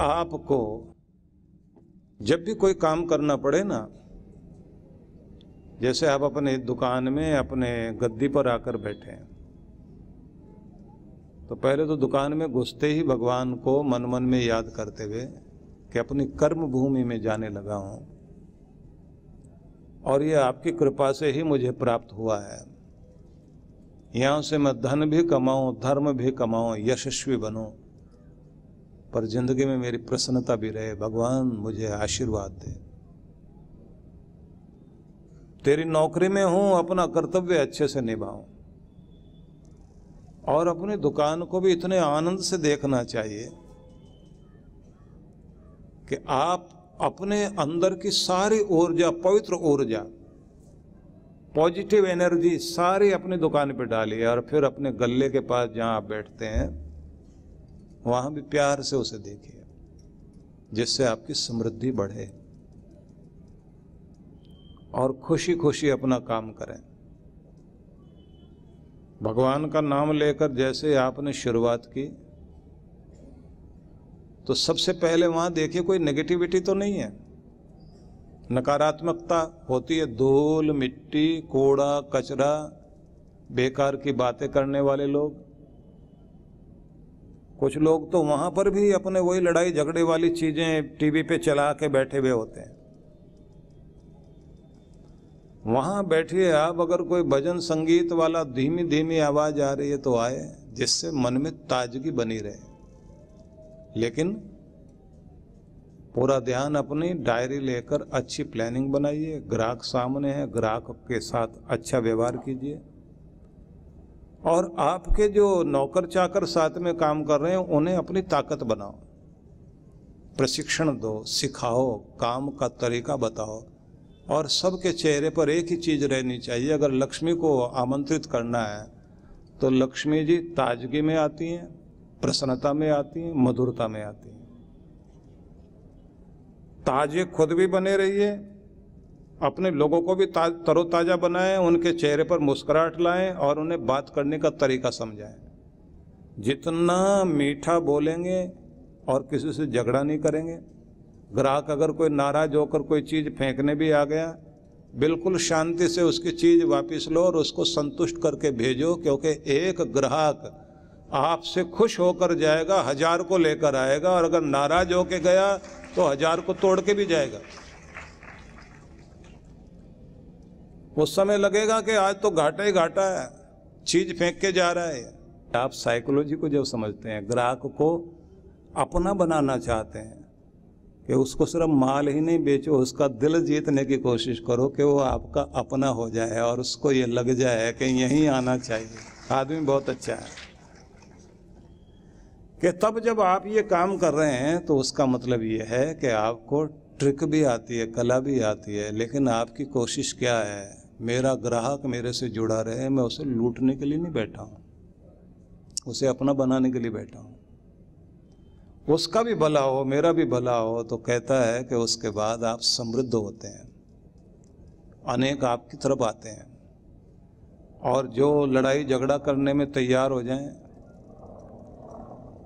आपको जब भी कोई काम करना पड़े ना जैसे आप अपने दुकान में अपने गद्दी पर आकर बैठे हैं तो पहले तो दुकान में घुसते ही भगवान को मन मन में याद करते हुए कि अपनी कर्म भूमि में जाने लगा हूं और यह आपकी कृपा से ही मुझे प्राप्त हुआ है यहां से मैं धन भी कमाऊं धर्म भी कमाऊं यशस्वी बनूं पर जिंदगी में मेरी प्रसन्नता भी रहे भगवान मुझे आशीर्वाद दे तेरी नौकरी में हूं अपना कर्तव्य अच्छे से निभाऊं और अपनी दुकान को भी इतने आनंद से देखना चाहिए कि आप अपने अंदर की सारी ऊर्जा पवित्र ऊर्जा पॉजिटिव एनर्जी सारी अपनी दुकान पर डालिए और फिर अपने गले के पास जहां आप बैठते हैं वहां भी प्यार से उसे देखिए जिससे आपकी समृद्धि बढ़े और खुशी खुशी अपना काम करें भगवान का नाम लेकर जैसे आपने शुरुआत की तो सबसे पहले वहां देखिए कोई नेगेटिविटी तो नहीं है नकारात्मकता होती है धूल मिट्टी कोड़ा कचरा बेकार की बातें करने वाले लोग कुछ लोग तो वहाँ पर भी अपने वही लड़ाई झगड़े वाली चीज़ें टीवी पे चला के बैठे हुए होते हैं वहाँ बैठिए आप अगर कोई भजन संगीत वाला धीमी धीमी आवाज़ आ रही है तो आए जिससे मन में ताजगी बनी रहे लेकिन पूरा ध्यान अपनी डायरी लेकर अच्छी प्लानिंग बनाइए ग्राहक सामने है ग्राहक के साथ अच्छा व्यवहार कीजिए और आपके जो नौकर चाकर साथ में काम कर रहे हैं उन्हें अपनी ताकत बनाओ प्रशिक्षण दो सिखाओ काम का तरीका बताओ और सबके चेहरे पर एक ही चीज़ रहनी चाहिए अगर लक्ष्मी को आमंत्रित करना है तो लक्ष्मी जी ताजगी में आती हैं प्रसन्नता में आती हैं मधुरता में आती हैं ताजे खुद भी बने रहिए अपने लोगों को भी तरोताज़ा बनाएं उनके चेहरे पर मुस्कुराहट लाएं और उन्हें बात करने का तरीका समझाएं जितना मीठा बोलेंगे और किसी से झगड़ा नहीं करेंगे ग्राहक अगर कोई नाराज होकर कोई चीज़ फेंकने भी आ गया बिल्कुल शांति से उसकी चीज़ वापस लो और उसको संतुष्ट करके भेजो क्योंकि एक ग्राहक आपसे खुश होकर जाएगा हजार को लेकर आएगा और अगर नाराज होके गया तो हजार को तोड़ के भी जाएगा उस समय लगेगा कि आज तो घाटा ही घाटा है चीज फेंक के जा रहा है आप साइकोलॉजी को जब समझते हैं ग्राहक को अपना बनाना चाहते हैं कि उसको सिर्फ माल ही नहीं बेचो उसका दिल जीतने की कोशिश करो कि वो आपका अपना हो जाए और उसको ये लग जाए कि यहीं आना चाहिए आदमी बहुत अच्छा है कि तब जब आप ये काम कर रहे हैं तो उसका मतलब ये है कि आपको ट्रिक भी आती है कला भी आती है लेकिन आपकी कोशिश क्या है मेरा ग्राहक मेरे से जुड़ा रहे मैं उसे लूटने के लिए नहीं बैठा हूँ उसे अपना बनाने के लिए बैठा हूँ उसका भी भला हो मेरा भी भला हो तो कहता है कि उसके बाद आप समृद्ध होते हैं अनेक आपकी तरफ आते हैं और जो लड़ाई झगड़ा करने में तैयार हो जाएं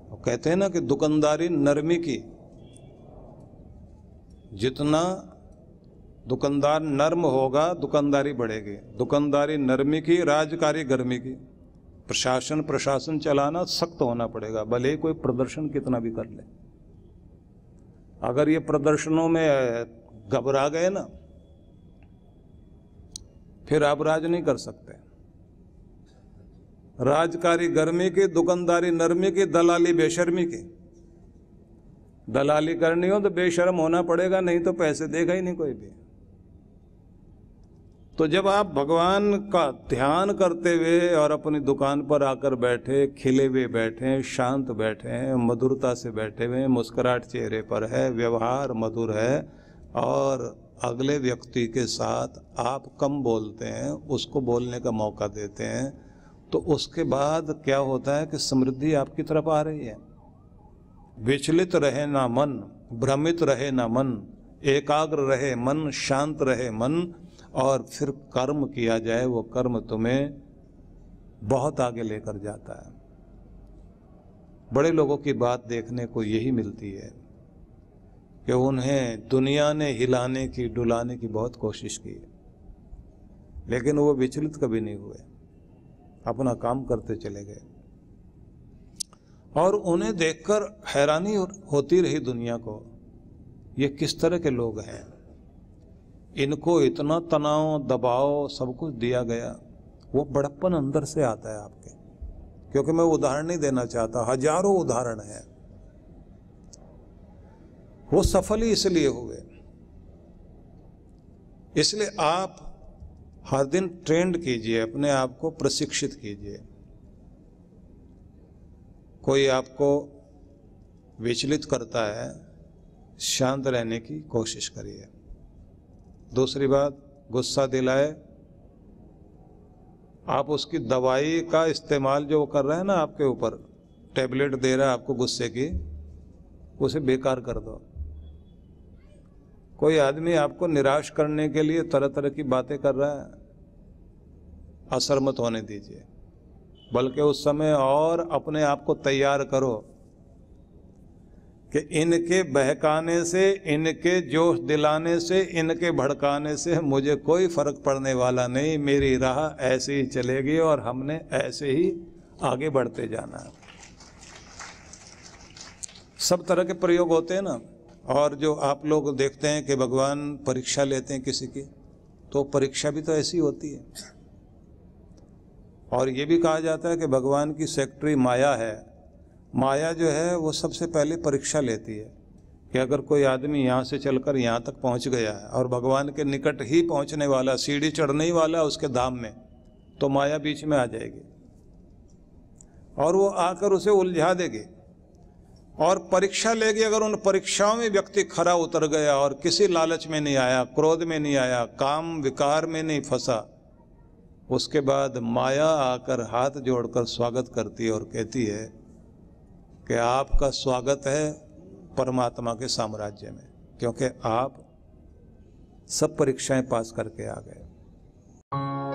तो कहते हैं ना कि दुकानदारी नरमी की जितना दुकानदार नर्म होगा दुकानदारी बढ़ेगी दुकानदारी नरमी की राजकारी गर्मी की प्रशासन प्रशासन चलाना सख्त होना पड़ेगा भले कोई प्रदर्शन कितना भी कर ले अगर ये प्रदर्शनों में घबरा गए ना फिर आप राज नहीं कर सकते राजकारी गर्मी की दुकानदारी नरमी की दलाली बेशर्मी की दलाली करनी हो तो बेशर्म होना पड़ेगा नहीं तो पैसे देगा ही नहीं कोई भी तो जब आप भगवान का ध्यान करते हुए और अपनी दुकान पर आकर बैठे खिले हुए बैठे शांत बैठे हैं मधुरता से बैठे हुए मुस्कुराहट चेहरे पर है व्यवहार मधुर है और अगले व्यक्ति के साथ आप कम बोलते हैं उसको बोलने का मौका देते हैं तो उसके बाद क्या होता है कि समृद्धि आपकी तरफ आ रही है विचलित रहे ना मन भ्रमित रहे ना मन एकाग्र रहे मन शांत रहे मन और फिर कर्म किया जाए वो कर्म तुम्हें बहुत आगे लेकर जाता है बड़े लोगों की बात देखने को यही मिलती है कि उन्हें दुनिया ने हिलाने की डुलाने की बहुत कोशिश की है लेकिन वो विचलित कभी नहीं हुए अपना काम करते चले गए और उन्हें देखकर हैरानी होती रही दुनिया को ये किस तरह के लोग हैं इनको इतना तनाव दबाव सब कुछ दिया गया वो बड़प्पन अंदर से आता है आपके क्योंकि मैं उदाहरण नहीं देना चाहता हजारों उदाहरण हैं वो सफल ही इसलिए हुए इसलिए आप हर दिन ट्रेंड कीजिए अपने आप को प्रशिक्षित कीजिए कोई आपको विचलित करता है शांत रहने की कोशिश करिए दूसरी बात गुस्सा दिलाए आप उसकी दवाई का इस्तेमाल जो कर रहे हैं ना आपके ऊपर टैबलेट दे रहा है आपको गुस्से की उसे बेकार कर दो कोई आदमी आपको निराश करने के लिए तरह तरह की बातें कर रहा है असर मत होने दीजिए बल्कि उस समय और अपने आप को तैयार करो कि इनके बहकाने से इनके जोश दिलाने से इनके भड़काने से मुझे कोई फ़र्क पड़ने वाला नहीं मेरी राह ऐसे ही चलेगी और हमने ऐसे ही आगे बढ़ते जाना है सब तरह के प्रयोग होते हैं ना और जो आप लोग देखते हैं कि भगवान परीक्षा लेते हैं किसी की तो परीक्षा भी तो ऐसी होती है और ये भी कहा जाता है कि भगवान की सेक्ट्री माया है माया जो है वो सबसे पहले परीक्षा लेती है कि अगर कोई आदमी यहाँ से चलकर यहाँ तक पहुँच गया है और भगवान के निकट ही पहुँचने वाला सीढ़ी चढ़ने ही वाला उसके धाम में तो माया बीच में आ जाएगी और वो आकर उसे उलझा देगी और परीक्षा लेगी अगर उन परीक्षाओं में व्यक्ति खरा उतर गया और किसी लालच में नहीं आया क्रोध में नहीं आया काम विकार में नहीं फंसा उसके बाद माया आकर हाथ जोड़कर स्वागत करती है और कहती है कि आपका स्वागत है परमात्मा के साम्राज्य में क्योंकि आप सब परीक्षाएं पास करके आ गए